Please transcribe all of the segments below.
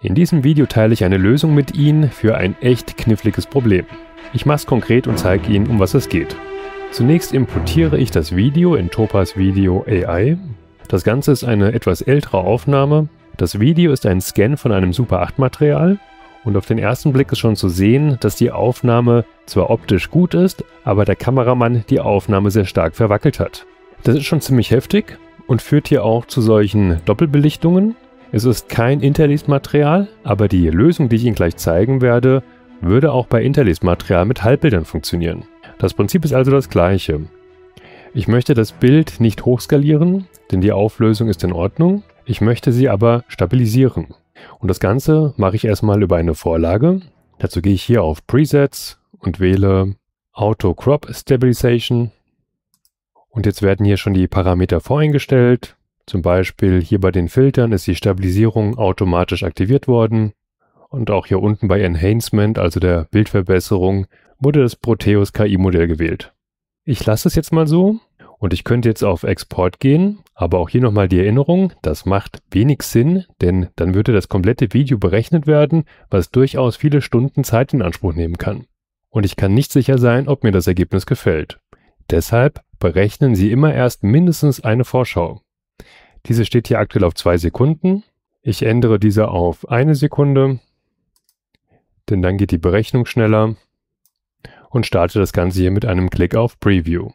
In diesem Video teile ich eine Lösung mit Ihnen für ein echt kniffliges Problem. Ich mache es konkret und zeige Ihnen, um was es geht. Zunächst importiere ich das Video in Topaz Video AI. Das Ganze ist eine etwas ältere Aufnahme. Das Video ist ein Scan von einem Super 8 Material und auf den ersten Blick ist schon zu sehen, dass die Aufnahme zwar optisch gut ist, aber der Kameramann die Aufnahme sehr stark verwackelt hat. Das ist schon ziemlich heftig und führt hier auch zu solchen Doppelbelichtungen, es ist kein Interlaced-Material, aber die Lösung, die ich Ihnen gleich zeigen werde, würde auch bei Interlaced-Material mit Halbbildern funktionieren. Das Prinzip ist also das gleiche. Ich möchte das Bild nicht hochskalieren, denn die Auflösung ist in Ordnung. Ich möchte sie aber stabilisieren. Und das Ganze mache ich erstmal über eine Vorlage. Dazu gehe ich hier auf Presets und wähle Auto Crop Stabilization. Und jetzt werden hier schon die Parameter voreingestellt. Zum Beispiel hier bei den Filtern ist die Stabilisierung automatisch aktiviert worden. Und auch hier unten bei Enhancement, also der Bildverbesserung, wurde das Proteus KI-Modell gewählt. Ich lasse es jetzt mal so und ich könnte jetzt auf Export gehen, aber auch hier nochmal die Erinnerung, das macht wenig Sinn, denn dann würde das komplette Video berechnet werden, was durchaus viele Stunden Zeit in Anspruch nehmen kann. Und ich kann nicht sicher sein, ob mir das Ergebnis gefällt. Deshalb berechnen Sie immer erst mindestens eine Vorschau. Diese steht hier aktuell auf zwei Sekunden. Ich ändere diese auf eine Sekunde, denn dann geht die Berechnung schneller und starte das Ganze hier mit einem Klick auf Preview.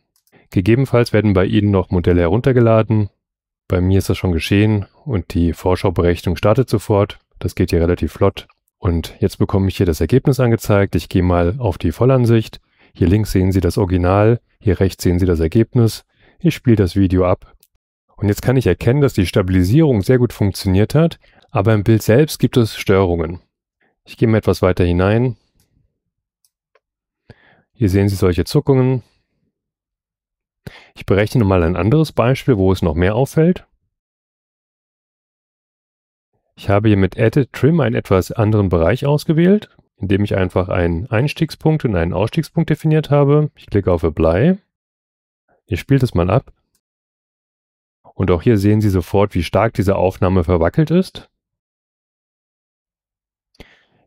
Gegebenenfalls werden bei Ihnen noch Modelle heruntergeladen. Bei mir ist das schon geschehen und die Vorschauberechnung startet sofort. Das geht hier relativ flott. Und jetzt bekomme ich hier das Ergebnis angezeigt. Ich gehe mal auf die Vollansicht. Hier links sehen Sie das Original, hier rechts sehen Sie das Ergebnis. Ich spiele das Video ab und jetzt kann ich erkennen, dass die Stabilisierung sehr gut funktioniert hat, aber im Bild selbst gibt es Störungen. Ich gehe mal etwas weiter hinein. Hier sehen Sie solche Zuckungen. Ich berechne mal ein anderes Beispiel, wo es noch mehr auffällt. Ich habe hier mit Edit Trim einen etwas anderen Bereich ausgewählt, indem ich einfach einen Einstiegspunkt und einen Ausstiegspunkt definiert habe. Ich klicke auf Apply. Ihr spielt es mal ab. Und auch hier sehen Sie sofort, wie stark diese Aufnahme verwackelt ist.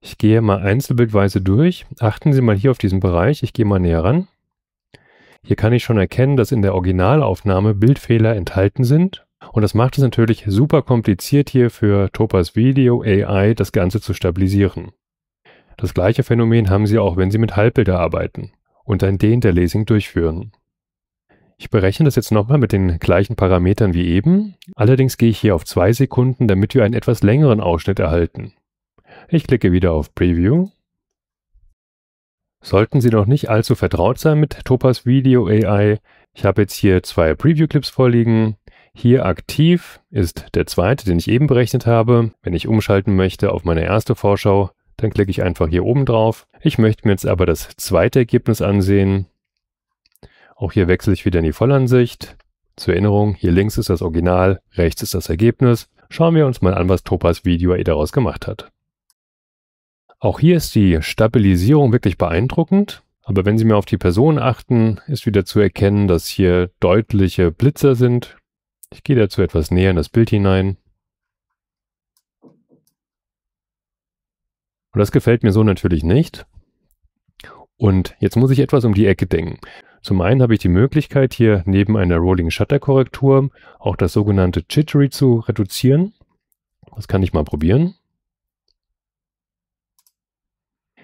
Ich gehe mal einzelbildweise durch. Achten Sie mal hier auf diesen Bereich. Ich gehe mal näher ran. Hier kann ich schon erkennen, dass in der Originalaufnahme Bildfehler enthalten sind. Und das macht es natürlich super kompliziert hier für Topaz Video AI das Ganze zu stabilisieren. Das gleiche Phänomen haben Sie auch, wenn Sie mit Halbbilder arbeiten und ein Dehn der Lesing durchführen. Ich berechne das jetzt nochmal mit den gleichen Parametern wie eben. Allerdings gehe ich hier auf 2 Sekunden, damit wir einen etwas längeren Ausschnitt erhalten. Ich klicke wieder auf Preview. Sollten Sie noch nicht allzu vertraut sein mit Topaz Video AI, ich habe jetzt hier zwei Preview-Clips vorliegen. Hier aktiv ist der zweite, den ich eben berechnet habe. Wenn ich umschalten möchte auf meine erste Vorschau, dann klicke ich einfach hier oben drauf. Ich möchte mir jetzt aber das zweite Ergebnis ansehen. Auch hier wechsle ich wieder in die Vollansicht. Zur Erinnerung, hier links ist das Original, rechts ist das Ergebnis. Schauen wir uns mal an, was Topas Video AI eh daraus gemacht hat. Auch hier ist die Stabilisierung wirklich beeindruckend. Aber wenn Sie mir auf die Person achten, ist wieder zu erkennen, dass hier deutliche Blitzer sind. Ich gehe dazu etwas näher in das Bild hinein. Und das gefällt mir so natürlich nicht. Und jetzt muss ich etwas um die Ecke denken. Zum einen habe ich die Möglichkeit, hier neben einer Rolling Shutter Korrektur auch das sogenannte Chittery zu reduzieren. Das kann ich mal probieren.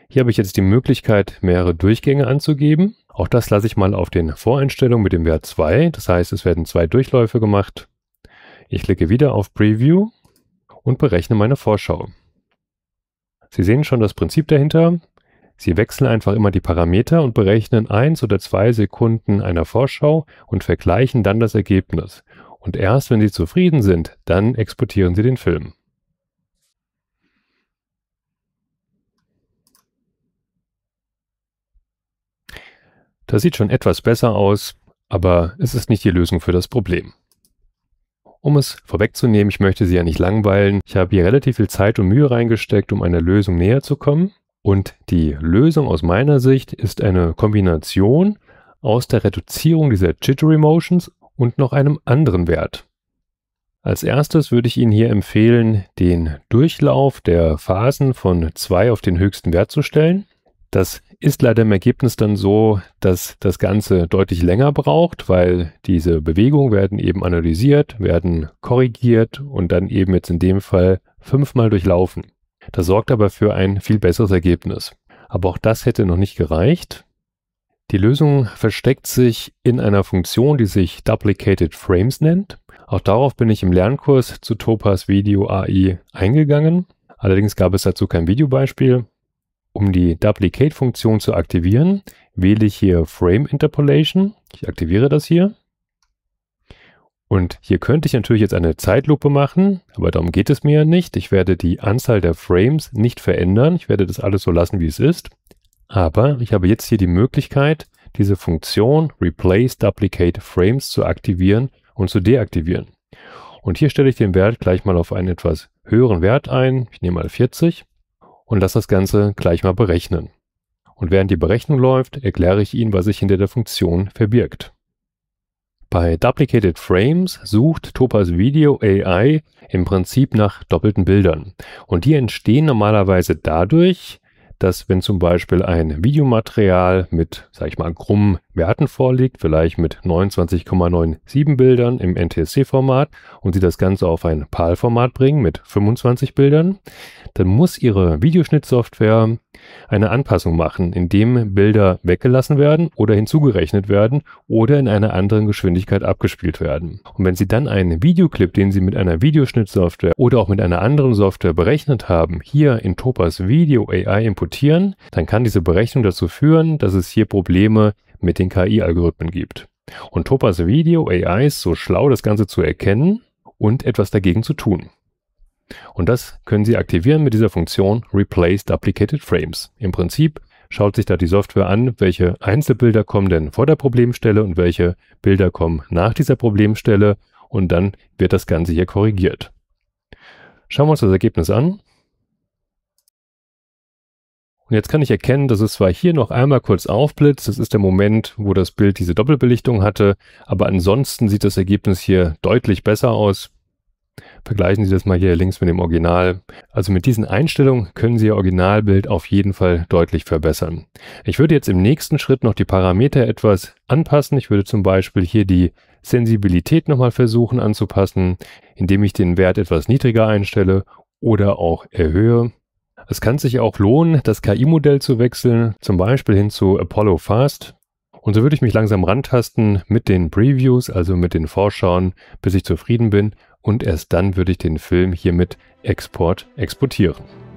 Hier habe ich jetzt die Möglichkeit, mehrere Durchgänge anzugeben. Auch das lasse ich mal auf den Voreinstellungen mit dem Wert 2. Das heißt, es werden zwei Durchläufe gemacht. Ich klicke wieder auf Preview und berechne meine Vorschau. Sie sehen schon das Prinzip dahinter. Sie wechseln einfach immer die Parameter und berechnen eins oder zwei Sekunden einer Vorschau und vergleichen dann das Ergebnis. Und erst wenn Sie zufrieden sind, dann exportieren Sie den Film. Das sieht schon etwas besser aus, aber es ist nicht die Lösung für das Problem. Um es vorwegzunehmen, ich möchte Sie ja nicht langweilen. Ich habe hier relativ viel Zeit und Mühe reingesteckt, um einer Lösung näher zu kommen. Und die Lösung aus meiner Sicht ist eine Kombination aus der Reduzierung dieser Jittery Motions und noch einem anderen Wert. Als erstes würde ich Ihnen hier empfehlen, den Durchlauf der Phasen von 2 auf den höchsten Wert zu stellen. Das ist leider im Ergebnis dann so, dass das Ganze deutlich länger braucht, weil diese Bewegungen werden eben analysiert, werden korrigiert und dann eben jetzt in dem Fall fünfmal durchlaufen. Das sorgt aber für ein viel besseres Ergebnis. Aber auch das hätte noch nicht gereicht. Die Lösung versteckt sich in einer Funktion, die sich Duplicated Frames nennt. Auch darauf bin ich im Lernkurs zu Topaz Video AI eingegangen. Allerdings gab es dazu kein Videobeispiel. Um die Duplicate-Funktion zu aktivieren, wähle ich hier Frame Interpolation. Ich aktiviere das hier. Und hier könnte ich natürlich jetzt eine Zeitlupe machen, aber darum geht es mir ja nicht. Ich werde die Anzahl der Frames nicht verändern. Ich werde das alles so lassen, wie es ist. Aber ich habe jetzt hier die Möglichkeit, diese Funktion Replace Duplicate Frames zu aktivieren und zu deaktivieren. Und hier stelle ich den Wert gleich mal auf einen etwas höheren Wert ein. Ich nehme mal 40 und lasse das Ganze gleich mal berechnen. Und während die Berechnung läuft, erkläre ich Ihnen, was sich hinter der Funktion verbirgt. Bei Duplicated Frames sucht Topaz Video AI im Prinzip nach doppelten Bildern. Und die entstehen normalerweise dadurch, dass wenn zum Beispiel ein Videomaterial mit, sag ich mal, krumm Merten vorliegt, vielleicht mit 29,97 Bildern im NTSC-Format und Sie das Ganze auf ein PAL-Format bringen mit 25 Bildern, dann muss Ihre Videoschnittsoftware eine Anpassung machen, indem Bilder weggelassen werden oder hinzugerechnet werden oder in einer anderen Geschwindigkeit abgespielt werden. Und wenn Sie dann einen Videoclip, den Sie mit einer Videoschnittsoftware oder auch mit einer anderen Software berechnet haben, hier in Topaz Video AI importieren, dann kann diese Berechnung dazu führen, dass es hier Probleme mit den KI-Algorithmen gibt. Und Topaz Video AI ist so schlau, das Ganze zu erkennen und etwas dagegen zu tun. Und das können Sie aktivieren mit dieser Funktion Replace Duplicated Frames. Im Prinzip schaut sich da die Software an, welche Einzelbilder kommen denn vor der Problemstelle und welche Bilder kommen nach dieser Problemstelle und dann wird das Ganze hier korrigiert. Schauen wir uns das Ergebnis an. Und jetzt kann ich erkennen, dass es zwar hier noch einmal kurz aufblitzt, das ist der Moment, wo das Bild diese Doppelbelichtung hatte, aber ansonsten sieht das Ergebnis hier deutlich besser aus. Vergleichen Sie das mal hier links mit dem Original. Also mit diesen Einstellungen können Sie Ihr Originalbild auf jeden Fall deutlich verbessern. Ich würde jetzt im nächsten Schritt noch die Parameter etwas anpassen. Ich würde zum Beispiel hier die Sensibilität nochmal versuchen anzupassen, indem ich den Wert etwas niedriger einstelle oder auch erhöhe. Es kann sich auch lohnen, das KI-Modell zu wechseln, zum Beispiel hin zu Apollo Fast. Und so würde ich mich langsam rantasten mit den Previews, also mit den Vorschauen, bis ich zufrieden bin. Und erst dann würde ich den Film hier mit Export exportieren.